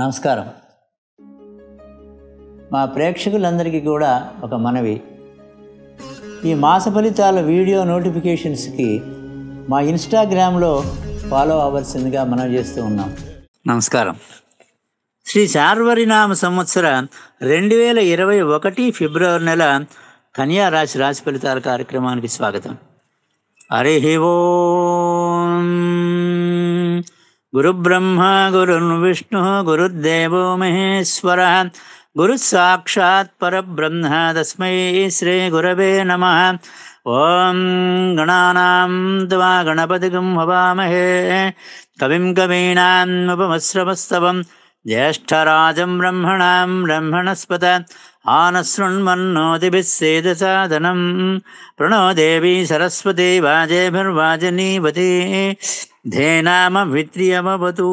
నమస్కారం మా ప్రేక్షకులందరికీ కూడా ఒక మనవి ఈ మాస ఫలితాల వీడియో నోటిఫికేషన్స్కి మా ఇన్స్టాగ్రామ్లో ఫాలో అవ్వాల్సిందిగా మనం చేస్తూ ఉన్నాం నమస్కారం శ్రీ శార్వరినామ సంవత్సర రెండు వేల ఇరవై ఒకటి ఫిబ్రవరి నెల కన్యా రాశి రాశి ఫలితాల కార్యక్రమానికి స్వాగతం హరి హివో गुरुब्रह्मा गुरुर्विष्णुः गुरुर्देवो महेश्वरः परब्रह्म तस्मै श्रीगुरवे नमः ॐ गणानां त्वा गणपतिं भवामहे कविं उपमश्रमस्तवं ज्येष्ठराजं ब्रह्मणां ब्रह्मणस्पत आनश्रुण्मन्नोतिभिः सेदसाधनं प्रणो देवी सरस्वती वाजेभिर्वाजिनीवती ధేనామ విత్రియమవతు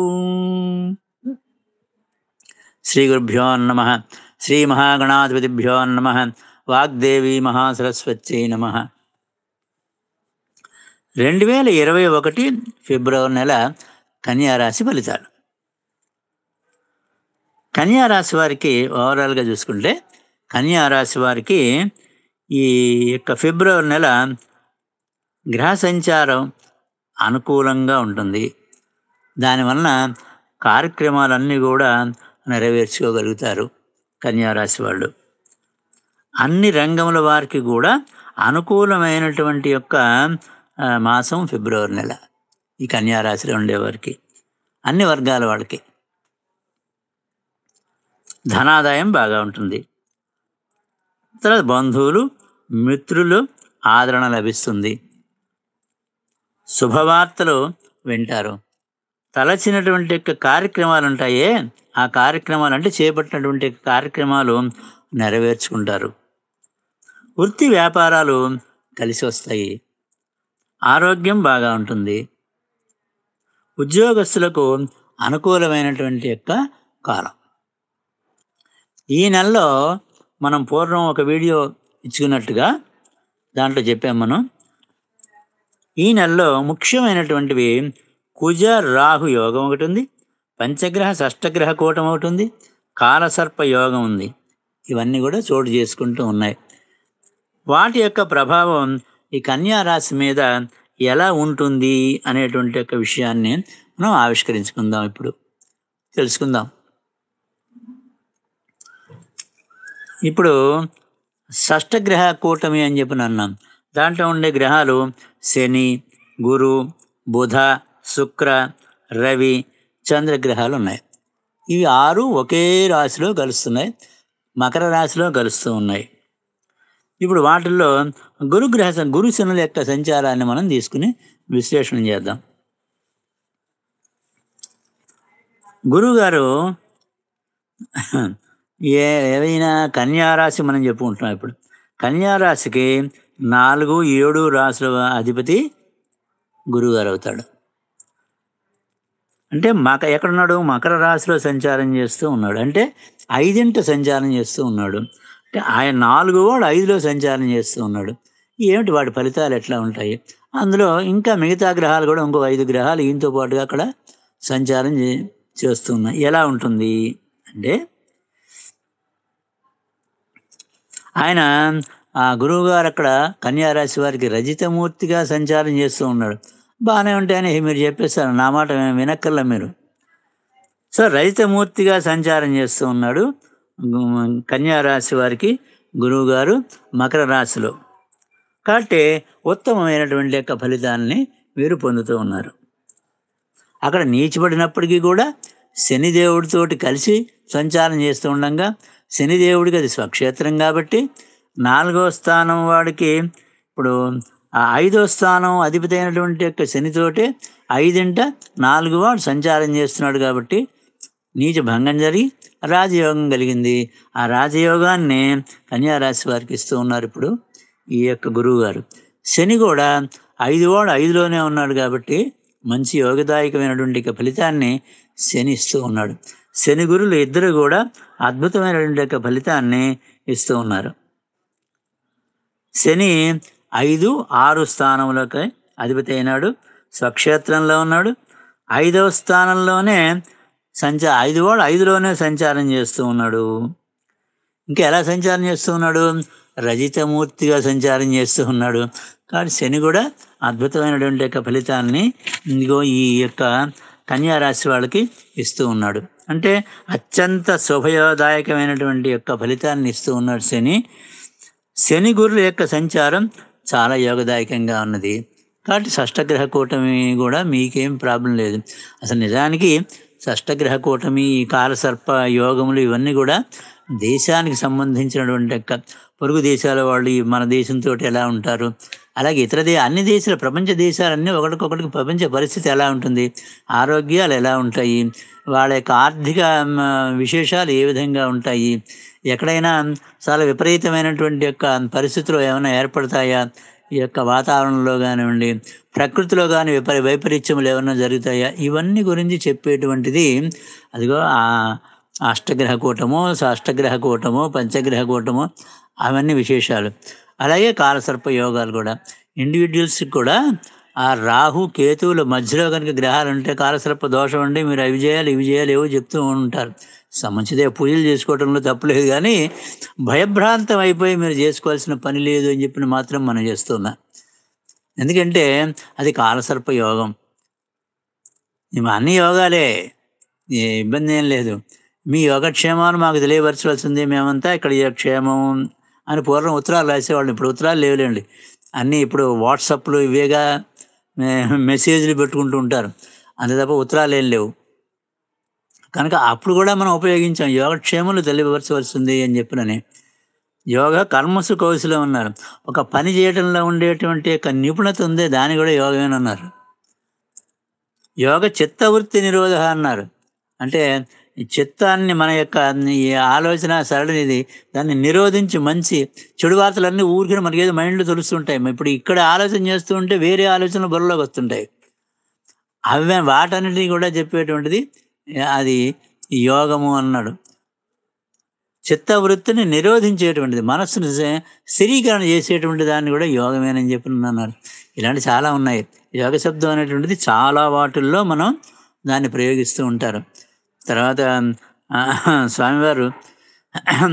శ్రీ గురుభ్యో నమ శ్రీ మహాగణాధిపతిభ్యో నమ వాగ్దేవి మహాసరస్వత్యై నమ రెండు వేల ఇరవై ఒకటి ఫిబ్రవరి నెల కన్యారాశి ఫలితాలు కన్యారాశి వారికి ఓవరాల్గా చూసుకుంటే కన్యారాశి వారికి ఈ యొక్క ఫిబ్రవరి నెల గ్రహ సంచారం అనుకూలంగా ఉంటుంది దానివలన కార్యక్రమాలన్నీ కూడా నెరవేర్చుకోగలుగుతారు కన్యారాశి వాళ్ళు అన్ని రంగముల వారికి కూడా అనుకూలమైనటువంటి యొక్క మాసం ఫిబ్రవరి నెల ఈ కన్యారాశిలో ఉండేవారికి అన్ని వర్గాల వాళ్ళకి ధనాదాయం బాగా ఉంటుంది తర్వాత బంధువులు మిత్రులు ఆదరణ లభిస్తుంది శుభవార్తలు వింటారు తలచినటువంటి యొక్క కార్యక్రమాలు ఉంటాయే ఆ కార్యక్రమాలు అంటే చేపట్టినటువంటి కార్యక్రమాలు నెరవేర్చుకుంటారు వృత్తి వ్యాపారాలు కలిసి వస్తాయి ఆరోగ్యం బాగా ఉంటుంది ఉద్యోగస్తులకు అనుకూలమైనటువంటి యొక్క కాలం ఈ నెలలో మనం పూర్వం ఒక వీడియో ఇచ్చుకున్నట్టుగా దాంట్లో చెప్పాం మనం ఈ నెలలో ముఖ్యమైనటువంటివి కుజ రాహు యోగం ఒకటి ఉంది పంచగ్రహ షష్టగ్రహ కూటం ఒకటి ఉంది కాలసర్ప యోగం ఉంది ఇవన్నీ కూడా చోటు చేసుకుంటూ ఉన్నాయి వాటి యొక్క ప్రభావం ఈ కన్యా రాశి మీద ఎలా ఉంటుంది అనేటువంటి యొక్క విషయాన్ని మనం ఆవిష్కరించుకుందాం ఇప్పుడు తెలుసుకుందాం ఇప్పుడు షష్టగ్రహ కూటమి అని చెప్పి అన్నాం దాంట్లో ఉండే గ్రహాలు శని గురు బుధ శుక్ర రవి చంద్రగ్రహాలు ఉన్నాయి ఇవి ఆరు ఒకే రాశిలో కలుస్తున్నాయి మకర రాశిలో కలుస్తూ ఉన్నాయి ఇప్పుడు వాటిల్లో గురుగ్రహ గురు శనుల యొక్క సంచారాన్ని మనం తీసుకుని విశ్లేషణ చేద్దాం గురుగారు ఏ ఏదైనా కన్యారాశి మనం చెప్పుకుంటున్నాం ఇప్పుడు కన్యారాశికి నాలుగు ఏడు రాసుల అధిపతి గురువుగారు అవుతాడు అంటే మక ఎక్కడున్నాడు మకర రాశిలో సంచారం చేస్తూ ఉన్నాడు అంటే ఐదింట సంచారం చేస్తూ ఉన్నాడు అంటే ఆయన నాలుగు వాడు ఐదులో సంచారం చేస్తూ ఉన్నాడు ఏమిటి వాటి ఫలితాలు ఎట్లా ఉంటాయి అందులో ఇంకా మిగతా గ్రహాలు కూడా ఇంకో ఐదు గ్రహాలు ఈయనతో పాటుగా అక్కడ సంచారం చేస్తున్నాయి ఎలా ఉంటుంది అంటే ఆయన ఆ గురువు గారు అక్కడ కన్యారాశి వారికి రజితమూర్తిగా సంచారం చేస్తూ ఉన్నాడు బాగానే ఉంటాయని మీరు చెప్పేస్తారు నా మాట వినక్కర్ల మీరు సో రజితమూర్తిగా సంచారం చేస్తూ ఉన్నాడు కన్యారాశి వారికి గురువుగారు మకర రాశిలో కాబట్టి ఉత్తమమైనటువంటి యొక్క ఫలితాలని వీరు పొందుతూ ఉన్నారు అక్కడ నీచిపడినప్పటికీ కూడా శనిదేవుడితోటి కలిసి సంచారం చేస్తూ ఉండగా శనిదేవుడికి అది స్వక్షేత్రం కాబట్టి నాలుగో స్థానం వాడికి ఇప్పుడు ఆ ఐదో స్థానం అధిపతి అయినటువంటి యొక్క శనితోటి ఐదింట నాలుగు వాడు సంచారం చేస్తున్నాడు కాబట్టి నీచ భంగం జరిగి రాజయోగం కలిగింది ఆ రాజయోగాన్ని కన్యారాశి వారికి ఇస్తూ ఉన్నారు ఇప్పుడు ఈ యొక్క గురువు గారు శని కూడా ఐదు వాడు ఐదులోనే ఉన్నాడు కాబట్టి మంచి యోగదాయకమైనటువంటి యొక్క ఫలితాన్ని శని ఇస్తూ ఉన్నాడు శని గురులు ఇద్దరు కూడా అద్భుతమైనటువంటి యొక్క ఫలితాన్ని ఇస్తూ ఉన్నారు శని ఐదు ఆరు స్థానములకై అధిపతి అయినాడు స్వక్షేత్రంలో ఉన్నాడు ఐదవ స్థానంలోనే సంచా ఐదు వాడు ఐదులోనే సంచారం చేస్తూ ఉన్నాడు ఇంకా ఎలా సంచారం చేస్తూ ఉన్నాడు రజితమూర్తిగా సంచారం చేస్తూ ఉన్నాడు కాబట్టి శని కూడా అద్భుతమైనటువంటి యొక్క ఫలితాన్ని ఇదిగో ఈ యొక్క రాశి వాళ్ళకి ఇస్తూ ఉన్నాడు అంటే అత్యంత శుభయోదాయకమైనటువంటి యొక్క ఫలితాన్ని ఇస్తూ ఉన్నాడు శని శని గురుల యొక్క సంచారం చాలా యోగదాయకంగా ఉన్నది కాబట్టి షష్టగ్రహ కూటమి కూడా మీకేం ప్రాబ్లం లేదు అసలు నిజానికి షష్టగ్రహ కూటమి కాలసర్ప యోగములు ఇవన్నీ కూడా దేశానికి సంబంధించినటువంటి యొక్క పొరుగు దేశాల వాళ్ళు మన దేశంతో ఎలా ఉంటారు అలాగే ఇతర దే అన్ని దేశాలు ప్రపంచ దేశాలన్నీ ఒకటికొకటికి ప్రపంచ పరిస్థితి ఎలా ఉంటుంది ఆరోగ్యాలు ఎలా ఉంటాయి వాళ్ళ యొక్క ఆర్థిక విశేషాలు ఏ విధంగా ఉంటాయి ఎక్కడైనా చాలా విపరీతమైనటువంటి యొక్క పరిస్థితులు ఏమైనా ఏర్పడతాయా ఈ యొక్క వాతావరణంలో కానివ్వండి ప్రకృతిలో కానీ విపరీ వైపరీత్యములు ఏమైనా జరుగుతాయా ఇవన్నీ గురించి చెప్పేటువంటిది అదిగో అష్టగ్రహ కూటము అష్టగ్రహ కూటము పంచగ్రహ కూటము అవన్నీ విశేషాలు అలాగే కాలసర్ప యోగాలు కూడా ఇండివిజువల్స్కి కూడా ఆ రాహు కేతువుల మధ్యలో కనుక గ్రహాలు ఉంటే కాలసర్ప దోషం ఉండి మీరు అవి చేయాలి ఇవి చేయాలి ఏవో చెప్తూ ఉంటారు సంబంధించిదే పూజలు చేసుకోవడంలో తప్పలేదు కానీ భయభ్రాంతం అయిపోయి మీరు చేసుకోవాల్సిన పని లేదు అని చెప్పిన మాత్రం మనం చేస్తున్నాం ఎందుకంటే అది కాలసర్ప యోగం అన్ని యోగాలే ఇబ్బంది ఏం లేదు మీ యోగక్షేమాలు మాకు తెలియపరచవలసింది మేమంతా ఇక్కడ క్షేమం అని పూర్వం ఉత్తరాలు రాసేవాళ్ళం ఇప్పుడు ఉత్తరాలు లేవులేండి అన్నీ ఇప్పుడు వాట్సాప్లు ఇవేగా మెసేజ్లు పెట్టుకుంటూ ఉంటారు అంతే తప్ప ఉత్తరాలు ఏం లేవు కనుక అప్పుడు కూడా మనం ఉపయోగించాం యోగక్షేములు తెలియపరచవలసింది అని చెప్పినని యోగ కర్మసు కౌశలో ఉన్నారు ఒక పని చేయడంలో ఉండేటువంటి ఒక నిపుణత ఉంది దాని కూడా యోగమేనన్నారు యోగ చిత్తవృత్తి నిరోధ అన్నారు అంటే ఈ చిత్తాన్ని మన యొక్క ఈ ఆలోచన సరళనిది దాన్ని నిరోధించి మంచి చెడు వార్తలన్నీ ఊరికనే మనకి ఏదో మైండ్లు తెలుస్తుంటాయి ఇప్పుడు ఇక్కడ ఆలోచన చేస్తూ ఉంటే వేరే ఆలోచనలు బరిలోకి వస్తుంటాయి అవి వాటన్నిటిని కూడా చెప్పేటువంటిది అది యోగము అన్నాడు వృత్తిని నిరోధించేటువంటిది మనస్సును స్థిరీకరణ చేసేటువంటి దాన్ని కూడా యోగమేనని చెప్పి అన్నారు ఇలాంటి చాలా ఉన్నాయి యోగ శబ్దం అనేటువంటిది చాలా వాటిల్లో మనం దాన్ని ప్రయోగిస్తూ ఉంటారు తర్వాత స్వామివారు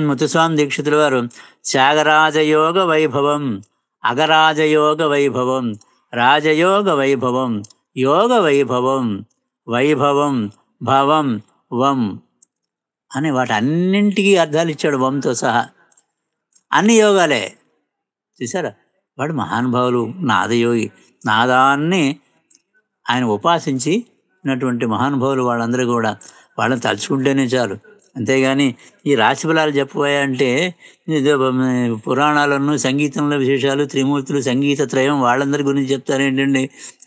ముత్తుస్వామి దీక్షితుల వారు త్యాగరాజయోగ వైభవం అగరాజయోగ వైభవం రాజయోగ వైభవం యోగ వైభవం వైభవం భవం వం అని వాటన్నింటికీ అర్థాలు ఇచ్చాడు వంతో సహా అన్ని యోగాలే చూసారా వాడు మహానుభావులు నాదయోగి నాదాన్ని ఆయన ఉపాసించినటువంటి మహానుభావులు వాళ్ళందరూ కూడా వాళ్ళని తలుచుకుంటేనే చాలు అంతేగాని ఈ రాశిఫలాలు చెప్పబోయా అంటే పురాణాలను సంగీతంలో విశేషాలు త్రిమూర్తులు సంగీత త్రయం వాళ్ళందరి గురించి చెప్తారేంటండి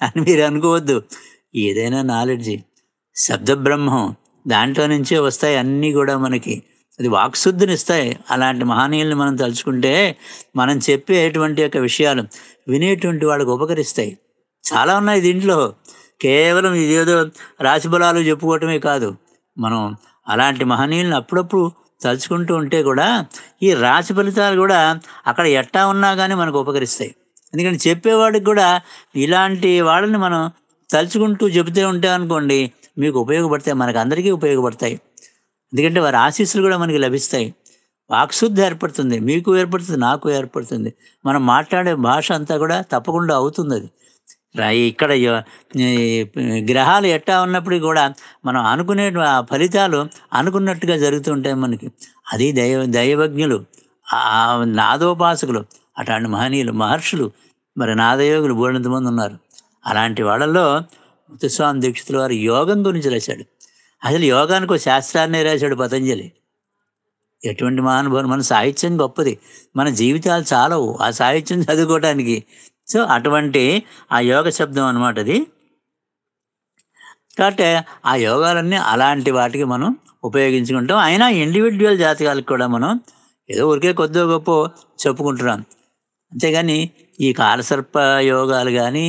అని మీరు అనుకోవద్దు ఏదైనా నాలెడ్జ్ శబ్దబ్రహ్మం దాంట్లో నుంచే వస్తాయి అన్నీ కూడా మనకి అది వాక్శుద్ధినిస్తాయి అలాంటి మహనీయుల్ని మనం తలుచుకుంటే మనం చెప్పేటువంటి యొక్క విషయాలు వినేటువంటి వాళ్ళకు ఉపకరిస్తాయి చాలా ఉన్నాయి దీంట్లో కేవలం ఇదేదో రాశిఫలాలు చెప్పుకోవటమే కాదు మనం అలాంటి మహనీయులను అప్పుడప్పుడు తలుచుకుంటూ ఉంటే కూడా ఈ రాశి ఫలితాలు కూడా అక్కడ ఎట్టా ఉన్నా కానీ మనకు ఉపకరిస్తాయి ఎందుకంటే చెప్పేవాడికి కూడా ఇలాంటి వాళ్ళని మనం తలుచుకుంటూ చెబుతూ ఉంటే అనుకోండి మీకు ఉపయోగపడతాయి మనకు అందరికీ ఉపయోగపడతాయి ఎందుకంటే వారి ఆశీస్సులు కూడా మనకి లభిస్తాయి వాక్శుద్ధి ఏర్పడుతుంది మీకు ఏర్పడుతుంది నాకు ఏర్పడుతుంది మనం మాట్లాడే భాష అంతా కూడా తప్పకుండా అవుతుంది అది ఇక్కడ గ్రహాలు ఎట్టా ఉన్నప్పటికీ కూడా మనం అనుకునే ఫలితాలు అనుకున్నట్టుగా జరుగుతుంటాయి మనకి అది దైవ దైవజ్ఞులు నాదోపాసకులు అట్లాంటి మహనీయులు మహర్షులు మరి నాదయోగులు బోడినంతమంది ఉన్నారు అలాంటి వాళ్ళల్లో ముత్తుస్వామి దీక్షితుల వారు యోగం గురించి రాశాడు అసలు యోగానికి ఒక శాస్త్రాన్నే రాశాడు పతంజలి ఎటువంటి మహానుభావులు మన సాహిత్యం గొప్పది మన జీవితాలు చాలవు ఆ సాహిత్యం చదువుకోవడానికి సో అటువంటి ఆ యోగ శబ్దం అనమాట అది కాబట్టి ఆ యోగాలన్నీ అలాంటి వాటికి మనం ఉపయోగించుకుంటాం అయినా ఇండివిజువల్ జాతకాలకు కూడా మనం ఏదో ఊరికే కొద్దో గొప్ప చెప్పుకుంటున్నాం అంతేగాని ఈ కాలసర్ప యోగాలు కానీ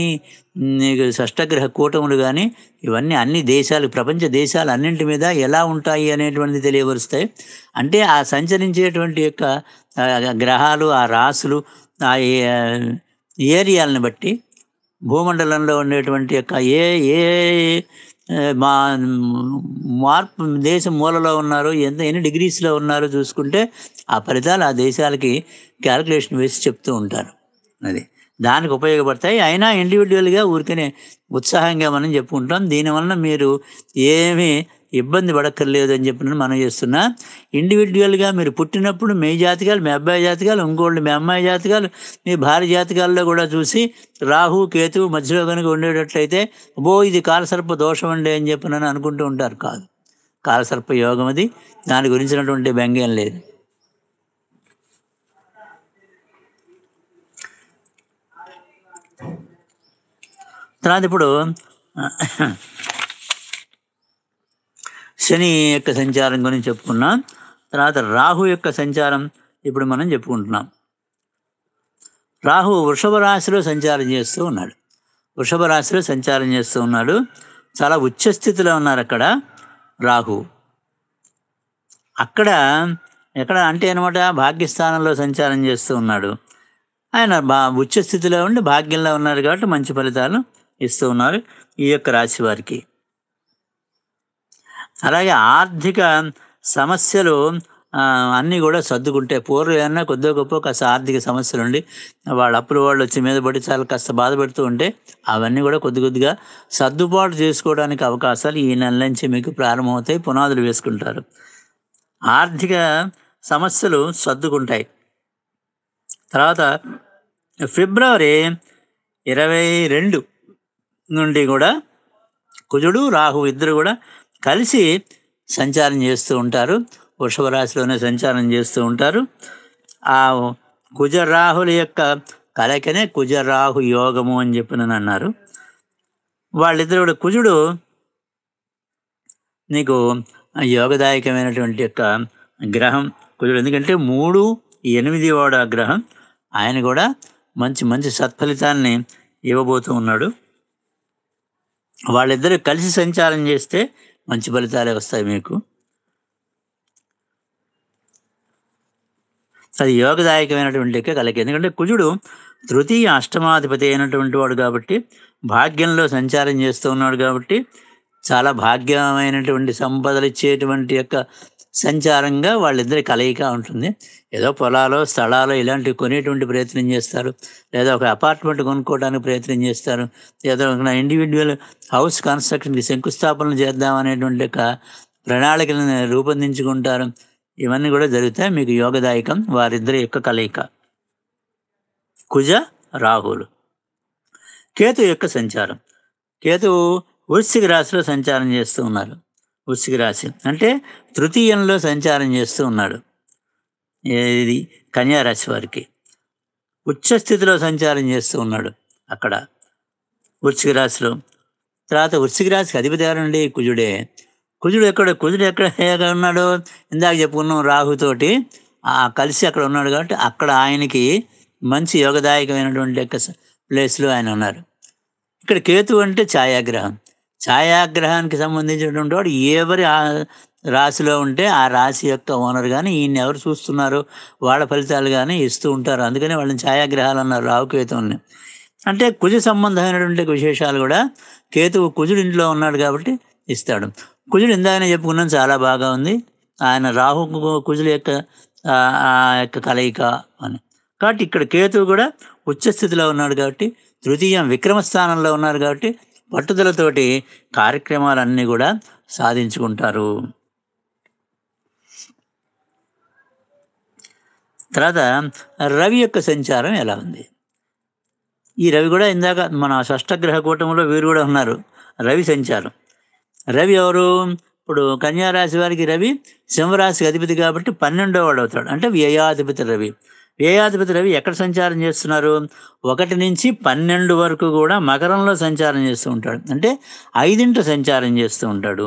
షష్టగ్రహ కూటములు కానీ ఇవన్నీ అన్ని దేశాలు ప్రపంచ దేశాలు అన్నింటి మీద ఎలా ఉంటాయి అనేటువంటిది తెలియపరుస్తాయి అంటే ఆ సంచరించేటువంటి యొక్క గ్రహాలు ఆ రాసులు ఆ ఏరియాలను బట్టి భూమండలంలో ఉండేటువంటి యొక్క ఏ ఏ మా మార్పు దేశం మూలలో ఉన్నారు ఎంత ఎన్ని డిగ్రీస్లో ఉన్నారో చూసుకుంటే ఆ ఫలితాలు ఆ దేశాలకి క్యాలిక్యులేషన్ వేసి చెప్తూ ఉంటారు అది దానికి ఉపయోగపడతాయి అయినా ఇండివిజువల్గా ఊరికనే ఉత్సాహంగా మనం చెప్పుకుంటాం దీనివలన మీరు ఏమీ ఇబ్బంది పడక్కర్లేదు అని చెప్పి మనం చేస్తున్నా ఇండివిజువల్గా మీరు పుట్టినప్పుడు మీ జాతకాలు మీ అబ్బాయి జాతకాలు ఇంకోళ్ళు మీ అమ్మాయి జాతకాలు మీ భార్య జాతకాల్లో కూడా చూసి రాహు కేతువు మధ్యలో కనుక ఉండేటట్లయితే ఓ ఇది కాలసర్ప దోషం అండి అని చెప్పి నన్ను అనుకుంటూ ఉంటారు కాదు కాలసర్ప యోగం అది దాని గురించినటువంటి బెంగేం లేదు తర్వాత ఇప్పుడు శని యొక్క సంచారం గురించి చెప్పుకున్నాం తర్వాత రాహు యొక్క సంచారం ఇప్పుడు మనం చెప్పుకుంటున్నాం రాహు వృషభ రాశిలో సంచారం చేస్తూ ఉన్నాడు వృషభ రాశిలో సంచారం చేస్తూ ఉన్నాడు చాలా ఉచ్చస్థితిలో ఉన్నారు అక్కడ రాహు అక్కడ ఎక్కడ అంటే అనమాట భాగ్యస్థానంలో సంచారం చేస్తూ ఉన్నాడు ఆయన బా ఉచ్చస్థితిలో ఉండి భాగ్యంలో ఉన్నారు కాబట్టి మంచి ఫలితాలు ఇస్తూ ఉన్నారు ఈ యొక్క రాశి వారికి అలాగే ఆర్థిక సమస్యలు అన్నీ కూడా సర్దుకుంటాయి పూర్వం ఏమన్నా కొద్దిగా గొప్ప కాస్త ఆర్థిక సమస్యలు ఉండి వాళ్ళ అప్పులు వాళ్ళు వచ్చి మీద పడి చాలా కాస్త బాధ పెడుతూ ఉంటే అవన్నీ కూడా కొద్ది కొద్దిగా సర్దుబాటు చేసుకోవడానికి అవకాశాలు ఈ నెల నుంచి మీకు ప్రారంభమవుతాయి పునాదులు వేసుకుంటారు ఆర్థిక సమస్యలు సర్దుకుంటాయి తర్వాత ఫిబ్రవరి ఇరవై రెండు నుండి కూడా కుజుడు రాహు ఇద్దరు కూడా కలిసి సంచారం చేస్తూ ఉంటారు వృషభరాశిలోనే సంచారం చేస్తూ ఉంటారు ఆ కుజరాహుల యొక్క కలకనే కుజరాహు యోగము అని చెప్పి నన్ను అన్నారు వాళ్ళిద్దరు కుజుడు నీకు యోగదాయకమైనటువంటి యొక్క గ్రహం కుజుడు ఎందుకంటే మూడు ఎనిమిది వాడు ఆ గ్రహం ఆయన కూడా మంచి మంచి సత్ఫలితాన్ని ఇవ్వబోతూ ఉన్నాడు వాళ్ళిద్దరూ కలిసి సంచారం చేస్తే మంచి ఫలితాలే వస్తాయి మీకు అది యోగదాయకమైనటువంటి లెక్క కలిగి ఎందుకంటే కుజుడు తృతీయ అష్టమాధిపతి అయినటువంటి వాడు కాబట్టి భాగ్యంలో సంచారం చేస్తూ ఉన్నాడు కాబట్టి చాలా భాగ్యమైనటువంటి సంపదలు ఇచ్చేటువంటి యొక్క సంచారంగా వాళ్ళిద్దరి కలయిక ఉంటుంది ఏదో పొలాలు స్థలాలు ఇలాంటివి కొనేటువంటి ప్రయత్నం చేస్తారు లేదా ఒక అపార్ట్మెంట్ కొనుక్కోవడానికి ప్రయత్నం చేస్తారు లేదా ఒక ఇండివిజువల్ హౌస్ కన్స్ట్రక్షన్కి శంకుస్థాపనలు చేద్దాం అనేటువంటి ప్రణాళికలను రూపొందించుకుంటారు ఇవన్నీ కూడా జరుగుతాయి మీకు యోగదాయకం వారిద్దరి యొక్క కలయిక కుజ రాహులు కేతు యొక్క సంచారం కేతు వృశ్చిక రాశిలో సంచారం చేస్తూ ఉన్నారు వృశ్చిక రాశి అంటే తృతీయంలో సంచారం చేస్తూ ఉన్నాడు ఇది కన్యారాశి వారికి ఉచ్చస్థితిలో సంచారం చేస్తూ ఉన్నాడు అక్కడ వృశ్చిక రాశిలో తర్వాత వృశ్చిక రాశికి అధిపతి ఎవరండి కుజుడే కుజుడు ఎక్కడ కుజుడు ఎక్కడ ఉన్నాడో ఇందాక చెప్పుకున్నాం రాహుతోటి కలిసి అక్కడ ఉన్నాడు కాబట్టి అక్కడ ఆయనకి మంచి యోగదాయకమైనటువంటి యొక్క ప్లేస్లో ఆయన ఉన్నారు ఇక్కడ కేతు అంటే ఛాయాగ్రహం ఛాయాగ్రహానికి సంబంధించినటువంటి వాడు ఎవరి రాశిలో ఉంటే ఆ రాశి యొక్క ఓనర్ కానీ ఈయన ఎవరు చూస్తున్నారు వాళ్ళ ఫలితాలు కానీ ఇస్తూ ఉంటారు అందుకని వాళ్ళని ఛాయాగ్రహాలు అన్నారు రావుకేతువుని అంటే కుజ సంబంధమైనటువంటి విశేషాలు కూడా కేతువు కుజుడు ఇంట్లో ఉన్నాడు కాబట్టి ఇస్తాడు కుజుడు ఇందాకనే చెప్పుకున్నాం చాలా బాగా ఉంది ఆయన రాహు కుజుల యొక్క ఆ యొక్క కలయిక అని కాబట్టి ఇక్కడ కేతువు కూడా ఉచ్చస్థితిలో ఉన్నాడు కాబట్టి తృతీయం విక్రమ స్థానంలో ఉన్నారు కాబట్టి పట్టుదలతోటి కార్యక్రమాలన్నీ కూడా సాధించుకుంటారు తర్వాత రవి యొక్క సంచారం ఎలా ఉంది ఈ రవి కూడా ఇందాక మన షష్టగ్రహ కూటమిలో వీరు కూడా ఉన్నారు రవి సంచారం రవి ఎవరు ఇప్పుడు కన్యారాశి వారికి రవి సింహరాశికి అధిపతి కాబట్టి పన్నెండో వాడు అవుతాడు అంటే వ్యయాధిపతి రవి ఏ అధిపతి రవి ఎక్కడ సంచారం చేస్తున్నారు ఒకటి నుంచి పన్నెండు వరకు కూడా మకరంలో సంచారం చేస్తూ ఉంటాడు అంటే ఐదింట సంచారం చేస్తూ ఉంటాడు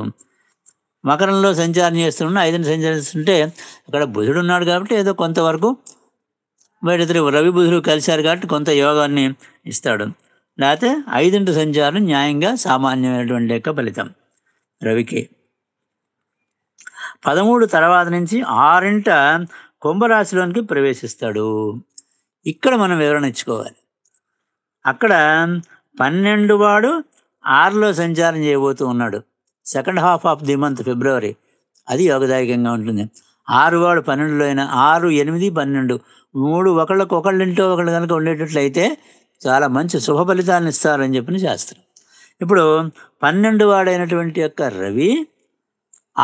మకరంలో సంచారం చేస్తున్న ఐదింట సంచరిస్తుంటే అక్కడ బుధుడు ఉన్నాడు కాబట్టి ఏదో కొంతవరకు బయట రవి బుధుడు కలిశారు కాబట్టి కొంత యోగాన్ని ఇస్తాడు లేకపోతే ఐదింటి సంచారం న్యాయంగా సామాన్యమైనటువంటి యొక్క ఫలితం రవికి పదమూడు తర్వాత నుంచి ఆరింట కుంభరాశిలోనికి ప్రవేశిస్తాడు ఇక్కడ మనం వివరణ ఇచ్చుకోవాలి అక్కడ పన్నెండు వాడు ఆరులో సంచారం చేయబోతూ ఉన్నాడు second half of the month ఫిబ్రవరి అది యోగదాయకంగా ఉంటుంది ఆరు వాడు పన్నెండులో అయినా ఆరు ఎనిమిది పన్నెండు మూడు ఒకళ్ళకు ఒకళ్ళింటో ఒకళ్ళు కనుక ఉండేటట్లయితే చాలా మంచి శుభ ఫలితాలను ఇస్తారని చెప్పిన శాస్త్రం ఇప్పుడు పన్నెండు వాడైనటువంటి యొక్క రవి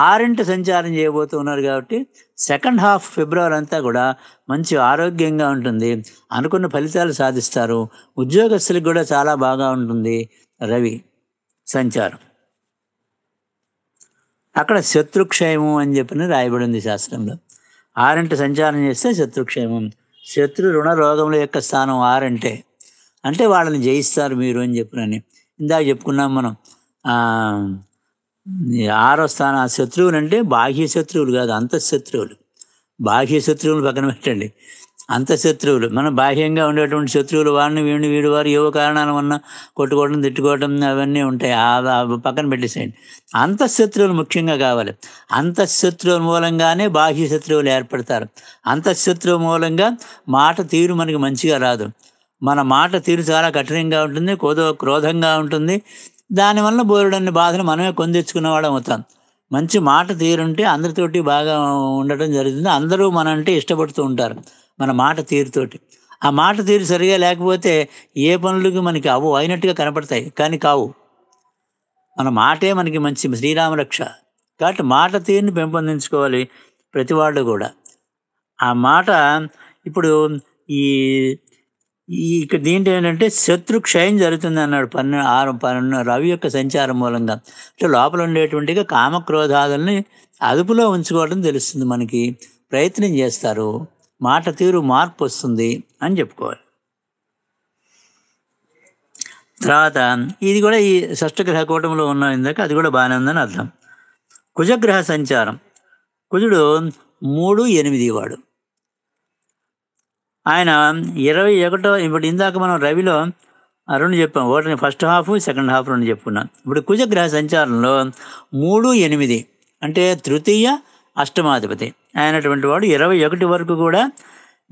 ఆరింటి సంచారం చేయబోతూ ఉన్నారు కాబట్టి సెకండ్ హాఫ్ ఫిబ్రవరి అంతా కూడా మంచి ఆరోగ్యంగా ఉంటుంది అనుకున్న ఫలితాలు సాధిస్తారు ఉద్యోగస్తులకు కూడా చాలా బాగా ఉంటుంది రవి సంచారం అక్కడ శత్రుక్షయము అని చెప్పిన రాయబడింది శాస్త్రంలో ఆరింటి సంచారం చేస్తే శత్రుక్షేమం శత్రు రుణ రోగముల యొక్క స్థానం ఆరంటే అంటే వాళ్ళని జయిస్తారు మీరు అని చెప్పినని ఇందాక చెప్పుకున్నాం మనం ఆరో స్థానం శత్రువులు అంటే బాహ్య శత్రువులు కాదు శత్రువులు బాహ్య శత్రువులు పక్కన పెట్టండి శత్రువులు మన బాహ్యంగా ఉండేటువంటి శత్రువులు వారిని వీడిని వీడి వారు ఏవో కారణాల వలన కొట్టుకోవడం తిట్టుకోవడం అవన్నీ ఉంటాయి పక్కన పెట్టేసేయండి శత్రువులు ముఖ్యంగా కావాలి శత్రువుల మూలంగానే బాహ్య శత్రువులు ఏర్పడతారు శత్రువు మూలంగా మాట తీరు మనకి మంచిగా రాదు మన మాట తీరు చాలా కఠినంగా ఉంటుంది కోదో క్రోధంగా ఉంటుంది దానివల్ల బోరుడన్న బాధను మనమే కొందెచ్చుకునేవాళ్ళం అవుతాం మంచి మాట తీరుంటే అందరితోటి బాగా ఉండటం జరుగుతుంది అందరూ మన అంటే ఇష్టపడుతూ ఉంటారు మన మాట తీరుతోటి ఆ మాట తీరు సరిగా లేకపోతే ఏ పనులకి మనకి అవు అయినట్టుగా కనపడతాయి కానీ కావు మన మాటే మనకి మంచి శ్రీరామ రక్ష కాబట్టి మాట తీరుని పెంపొందించుకోవాలి ప్రతి వాళ్ళు కూడా ఆ మాట ఇప్పుడు ఈ ఇక్కడ దీంట్లో ఏంటంటే శత్రు క్షయం జరుగుతుంది అన్నాడు పన్ను ఆరు పన్నెండు రవి యొక్క సంచారం మూలంగా అంటే లోపల ఉండేటువంటిగా కామక్రోధాదుల్ని అదుపులో ఉంచుకోవడం తెలుస్తుంది మనకి ప్రయత్నం చేస్తారు మాట తీరు మార్పు వస్తుంది అని చెప్పుకోవాలి తర్వాత ఇది కూడా ఈ షష్ఠగ్రహ కూటంలో ఉన్న ఇందాక అది కూడా బాగానే ఉందని అర్థం కుజగ్రహ సంచారం కుజుడు మూడు ఎనిమిది వాడు ఆయన ఇరవై ఒకటో ఇప్పుడు ఇందాక మనం రవిలో రెండు చెప్పాం ఒకటి ఫస్ట్ హాఫ్ సెకండ్ హాఫ్ రెండు చెప్పుకున్నాం ఇప్పుడు కుజగ్రహ సంచారంలో మూడు ఎనిమిది అంటే తృతీయ అష్టమాధిపతి అయినటువంటి వాడు ఇరవై ఒకటి వరకు కూడా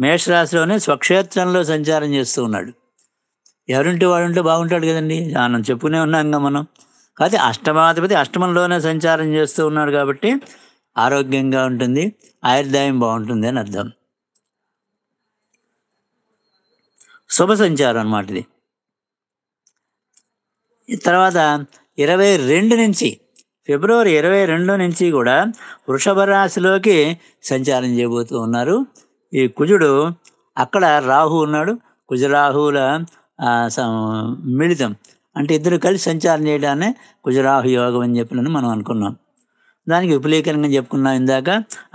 మేషరాశిలోనే స్వక్షేత్రంలో సంచారం చేస్తూ ఉన్నాడు ఎవరింటి వాడుంటే బాగుంటాడు కదండి మనం చెప్పుకునే ఉన్నాం కదా మనం కాకపోతే అష్టమాధిపతి అష్టమంలోనే సంచారం చేస్తూ ఉన్నాడు కాబట్టి ఆరోగ్యంగా ఉంటుంది ఆయుర్దాయం బాగుంటుంది అని అర్థం శుభ సంచారం అనమాట ఇది తర్వాత ఇరవై రెండు నుంచి ఫిబ్రవరి ఇరవై రెండు నుంచి కూడా వృషభ రాశిలోకి సంచారం చేయబోతూ ఉన్నారు ఈ కుజుడు అక్కడ రాహు ఉన్నాడు కుజరాహువుల మిళితం అంటే ఇద్దరు కలిసి సంచారం చేయడాన్ని కుజరాహు యోగం అని చెప్పినని మనం అనుకున్నాం దానికి విపులీకరంగా చెప్పుకున్నాం ఇందాక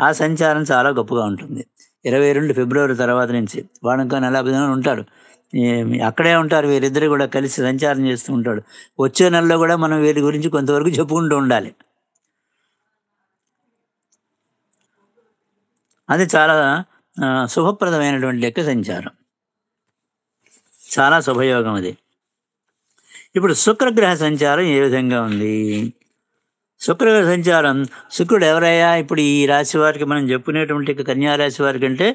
ఆ సంచారం చాలా గొప్పగా ఉంటుంది ఇరవై రెండు ఫిబ్రవరి తర్వాత నుంచి వాడు ఇంకా నెల పదిహేను ఉంటాడు అక్కడే ఉంటారు వీరిద్దరు కూడా కలిసి సంచారం చేస్తూ ఉంటాడు వచ్చే నెలలో కూడా మనం వీరి గురించి కొంతవరకు చెప్పుకుంటూ ఉండాలి అది చాలా శుభప్రదమైనటువంటి లెక్క సంచారం చాలా శుభయోగం అది ఇప్పుడు శుక్రగ్రహ సంచారం ఏ విధంగా ఉంది శుక్రుడు సంచారం శుక్రుడు ఎవరయ్యా ఇప్పుడు ఈ రాశి వారికి మనం చెప్పుకునేటువంటి కన్యారాశి వారికి అంటే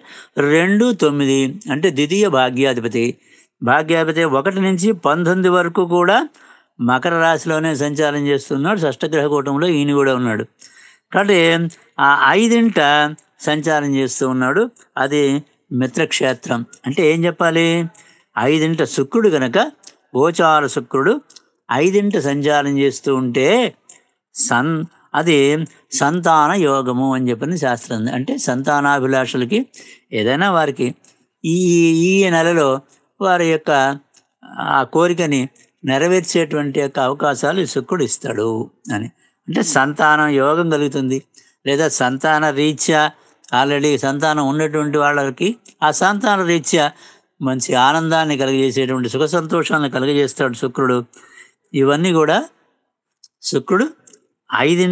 రెండు తొమ్మిది అంటే ద్వితీయ భాగ్యాధిపతి భాగ్యాధిపతి ఒకటి నుంచి పంతొమ్మిది వరకు కూడా మకర రాశిలోనే సంచారం చేస్తున్నాడు షష్టగ్రహ కూటంలో ఈయన కూడా ఉన్నాడు కాబట్టి ఆ ఐదింట సంచారం చేస్తూ ఉన్నాడు అది మిత్రక్షేత్రం అంటే ఏం చెప్పాలి ఐదింట శుక్రుడు కనుక గోచార శుక్రుడు ఐదింట సంచారం చేస్తూ ఉంటే సన్ అది సంతాన యోగము అని చెప్పిన శాస్త్రం అంటే సంతానాభిలాషులకి ఏదైనా వారికి ఈ ఈ నెలలో వారి యొక్క ఆ కోరికని నెరవేర్చేటువంటి యొక్క అవకాశాలు శుక్రుడు ఇస్తాడు అని అంటే సంతానం యోగం కలుగుతుంది లేదా సంతాన రీత్యా ఆల్రెడీ సంతానం ఉన్నటువంటి వాళ్ళకి ఆ సంతాన రీత్యా మంచి ఆనందాన్ని కలిగజేసేటువంటి సుఖ సంతోషాలను కలుగజేస్తాడు శుక్రుడు ఇవన్నీ కూడా శుక్రుడు ఐదు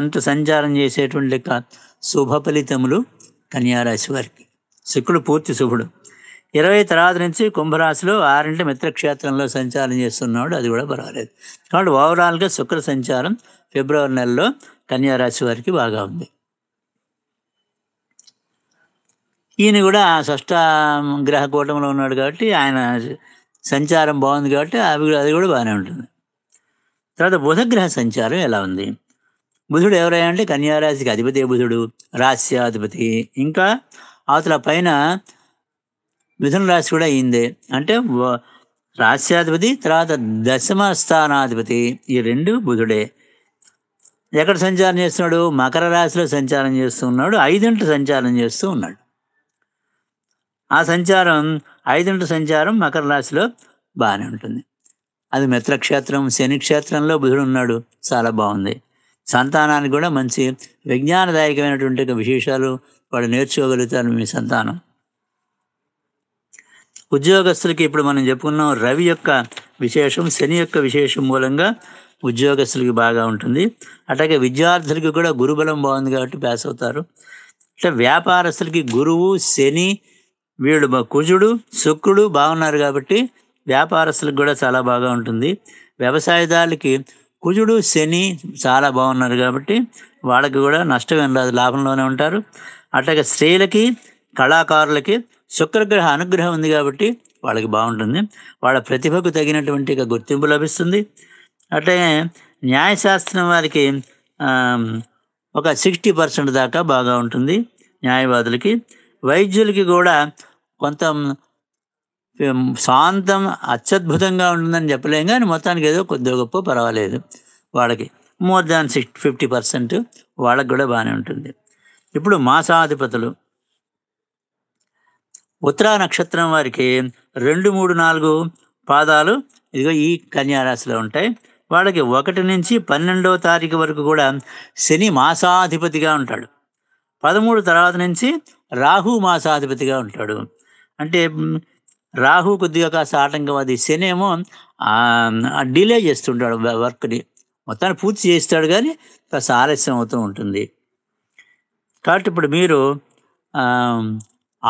అంటూ సంచారం చేసేటువంటి లెక్క శుభ ఫలితములు కన్యారాశి వారికి శుక్రుడు పూర్తి శుభుడు ఇరవై తర్వాత నుంచి కుంభరాశిలో ఆరింటి మిత్రక్షేత్రంలో సంచారం చేస్తున్నాడు అది కూడా పర్వాలేదు కాబట్టి ఓవరాల్గా శుక్ర సంచారం ఫిబ్రవరి నెలలో కన్యారాశి వారికి బాగా ఉంది ఈయన కూడా షష్ట గ్రహ కూటంలో ఉన్నాడు కాబట్టి ఆయన సంచారం బాగుంది కాబట్టి అవి అది కూడా బాగానే ఉంటుంది తర్వాత బుధగ్రహ సంచారం ఎలా ఉంది బుధుడు అంటే కన్యారాశికి అధిపతి బుధుడు రాస్యాధిపతి ఇంకా అవతల పైన మిథున రాశి కూడా అయిందే అంటే రాస్యాధిపతి తర్వాత దశమ స్థానాధిపతి ఈ రెండు బుధుడే ఎక్కడ సంచారం చేస్తున్నాడు మకర రాశిలో సంచారం చేస్తూ ఉన్నాడు ఐదింట సంచారం చేస్తూ ఉన్నాడు ఆ సంచారం ఐదింట సంచారం మకర రాశిలో బాగానే ఉంటుంది అది మిత్రక్షేత్రం శనిక్షేత్రంలో బుధుడు ఉన్నాడు చాలా బాగుంది సంతానానికి కూడా మంచి విజ్ఞానదాయకమైనటువంటి విశేషాలు వాడు నేర్చుకోగలుగుతారు మీ సంతానం ఉద్యోగస్తులకి ఇప్పుడు మనం చెప్పుకున్నాం రవి యొక్క విశేషం శని యొక్క విశేషం మూలంగా ఉద్యోగస్తులకి బాగా ఉంటుంది అట్లాగే విద్యార్థులకి కూడా గురుబలం బాగుంది కాబట్టి ప్యాస్ అవుతారు అంటే వ్యాపారస్తులకి గురువు శని వీళ్ళు కుజుడు శుక్రుడు బాగున్నారు కాబట్టి వ్యాపారస్తులకు కూడా చాలా బాగా ఉంటుంది వ్యవసాయదారులకి కుజుడు శని చాలా బాగున్నారు కాబట్టి వాళ్ళకి కూడా నష్టం ఏం రాదు లాభంలోనే ఉంటారు అట్లాగే స్త్రీలకి కళాకారులకి శుక్రగ్రహ అనుగ్రహం ఉంది కాబట్టి వాళ్ళకి బాగుంటుంది వాళ్ళ ప్రతిభకు తగినటువంటి గుర్తింపు లభిస్తుంది అట్లాగే న్యాయశాస్త్రం వారికి ఒక సిక్స్టీ పర్సెంట్ దాకా బాగా ఉంటుంది న్యాయవాదులకి వైద్యులకి కూడా కొంత శాంతం అత్యద్భుతంగా ఉంటుందని చెప్పలేం కానీ మొత్తానికి ఏదో కొద్దిగా గొప్ప పర్వాలేదు వాళ్ళకి more than six fifty percent వాళ్ళకి కూడా బాగానే ఉంటుంది ఇప్పుడు మాసాధిపతులు ఉత్తరా నక్షత్రం వారికి రెండు మూడు నాలుగు పాదాలు ఇదిగో ఈ కన్యారాశిలో ఉంటాయి వాళ్ళకి ఒకటి నుంచి పన్నెండవ తారీఖు వరకు కూడా శని మాసాధిపతిగా ఉంటాడు పదమూడు తర్వాత నుంచి రాహు మాసాధిపతిగా ఉంటాడు అంటే రాహు కొద్దిగా కాస్త ఆటంకం అది శని ఏమో డిలే చేస్తుంటాడు వర్క్ని మొత్తాన్ని పూర్తి చేస్తాడు కానీ కాస్త ఆలస్యం అవుతూ ఉంటుంది కాబట్టి ఇప్పుడు మీరు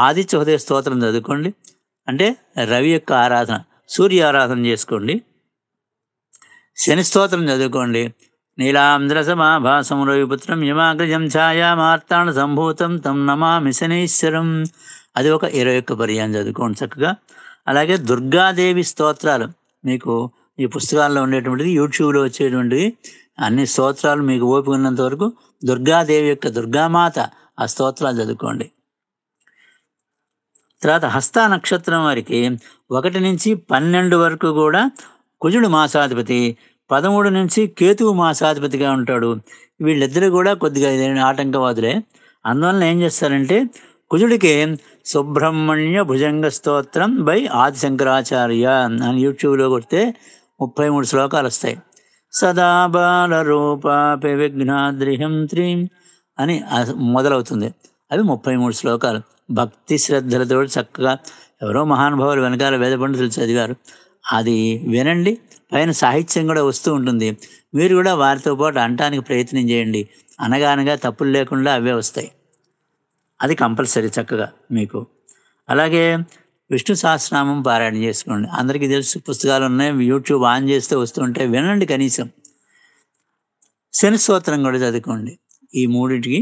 ఆదిత్య హృదయ స్తోత్రం చదువుకోండి అంటే రవి యొక్క ఆరాధన సూర్య ఆరాధన చేసుకోండి శని స్తోత్రం చదువుకోండి నీలాంధ్ర సమాభాసం రవిపుత్రం యమాగ్రజం ఛాయా మార్తాణ సంభూతం తం నమామి శనీశ్వరం అది ఒక ఇరవై ఒక్క పర్యాన్ని చదువుకోండి చక్కగా అలాగే దుర్గాదేవి స్తోత్రాలు మీకు ఈ పుస్తకాల్లో ఉండేటువంటిది యూట్యూబ్లో వచ్చేటువంటివి అన్ని స్తోత్రాలు మీకు ఓపిక ఉన్నంత వరకు దుర్గాదేవి యొక్క దుర్గామాత ఆ స్తోత్రాలు చదువుకోండి తర్వాత హస్త నక్షత్రం వారికి ఒకటి నుంచి పన్నెండు వరకు కూడా కుజుడు మాసాధిపతి పదమూడు నుంచి కేతువు మాసాధిపతిగా ఉంటాడు వీళ్ళిద్దరూ కూడా కొద్దిగా ఆటంకవాదులే అందువలన ఏం చేస్తారంటే కుజుడికి సుబ్రహ్మణ్య భుజంగ స్తోత్రం బై ఆది శంకరాచార్య అని యూట్యూబ్లో కొడితే ముప్పై మూడు శ్లోకాలు వస్తాయి సదా రూపాపి విఘ్నాద్రిహం త్రీం అని మొదలవుతుంది అవి ముప్పై మూడు శ్లోకాలు భక్తి శ్రద్ధలతో చక్కగా ఎవరో మహానుభావులు వెనకాల వేద పండితులు చదివారు అది వినండి పైన సాహిత్యం కూడా వస్తూ ఉంటుంది మీరు కూడా వారితో పాటు అంటానికి ప్రయత్నం చేయండి అనగానగా తప్పులు లేకుండా అవే వస్తాయి అది కంపల్సరీ చక్కగా మీకు అలాగే విష్ణు సహస్రనామం పారాయణ చేసుకోండి అందరికీ తెలుసు పుస్తకాలు ఉన్నాయి యూట్యూబ్ ఆన్ చేస్తే వస్తుంటే వినండి కనీసం శని స్తోత్రం కూడా చదువుకోండి ఈ మూడింటికి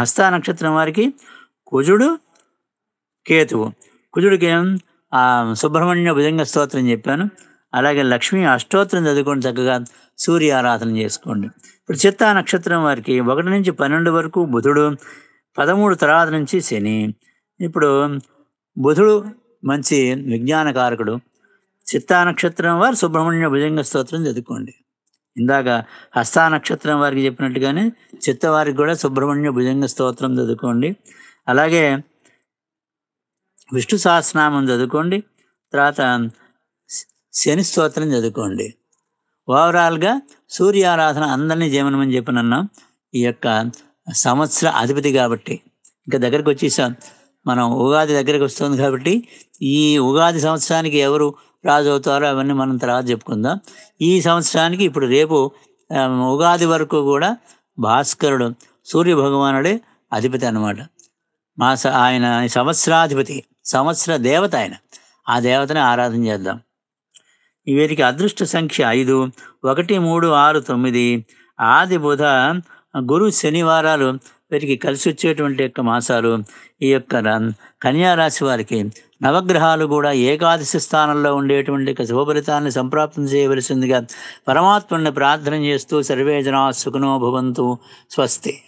హస్త నక్షత్రం వారికి కుజుడు కేతువు కుజుడికి సుబ్రహ్మణ్య భుజంగ స్తోత్రం చెప్పాను అలాగే లక్ష్మీ అష్టోత్రం చదువుకోండి చక్కగా సూర్య ఆరాధన చేసుకోండి ఇప్పుడు చిత్త నక్షత్రం వారికి ఒకటి నుంచి పన్నెండు వరకు బుధుడు పదమూడు తర్వాత నుంచి శని ఇప్పుడు బుధుడు మంచి విజ్ఞానకారకుడు చిత్త నక్షత్రం వారు సుబ్రహ్మణ్య భుజంగ స్తోత్రం చదువుకోండి ఇందాక హస్తా నక్షత్రం వారికి చెప్పినట్టుగానే చిత్తవారికి కూడా సుబ్రహ్మణ్య భుజంగ స్తోత్రం చదువుకోండి అలాగే విష్ణు సహస్రనామం చదువుకోండి తర్వాత శని స్తోత్రం చదువుకోండి ఓవరాల్గా సూర్య ఆరాధన అందరినీ చేయమని చెప్పినన్నా ఈ యొక్క సంవత్సర అధిపతి కాబట్టి ఇంకా దగ్గరకు వచ్చేసాం మనం ఉగాది దగ్గరకు వస్తుంది కాబట్టి ఈ ఉగాది సంవత్సరానికి ఎవరు రాజు అవుతారో అవన్నీ మనం తర్వాత చెప్పుకుందాం ఈ సంవత్సరానికి ఇప్పుడు రేపు ఉగాది వరకు కూడా భాస్కరుడు సూర్య భగవానుడే అధిపతి అనమాట మాస ఆయన సంవత్సరాధిపతి సంవత్సర దేవత ఆయన ఆ దేవతని ఆరాధన చేద్దాం వీరికి అదృష్ట సంఖ్య ఐదు ఒకటి మూడు ఆరు తొమ్మిది ఆది బుధ గురు శనివారాలు వీరికి కలిసి వచ్చేటువంటి యొక్క మాసాలు ఈ యొక్క కన్యారాశి వారికి నవగ్రహాలు కూడా ఏకాదశి స్థానంలో ఉండేటువంటి శుభ ఫలితాన్ని సంప్రాప్తం చేయవలసిందిగా పరమాత్మని ప్రార్థన చేస్తూ సర్వే జనా సుఖనో స్వస్తే స్వస్తి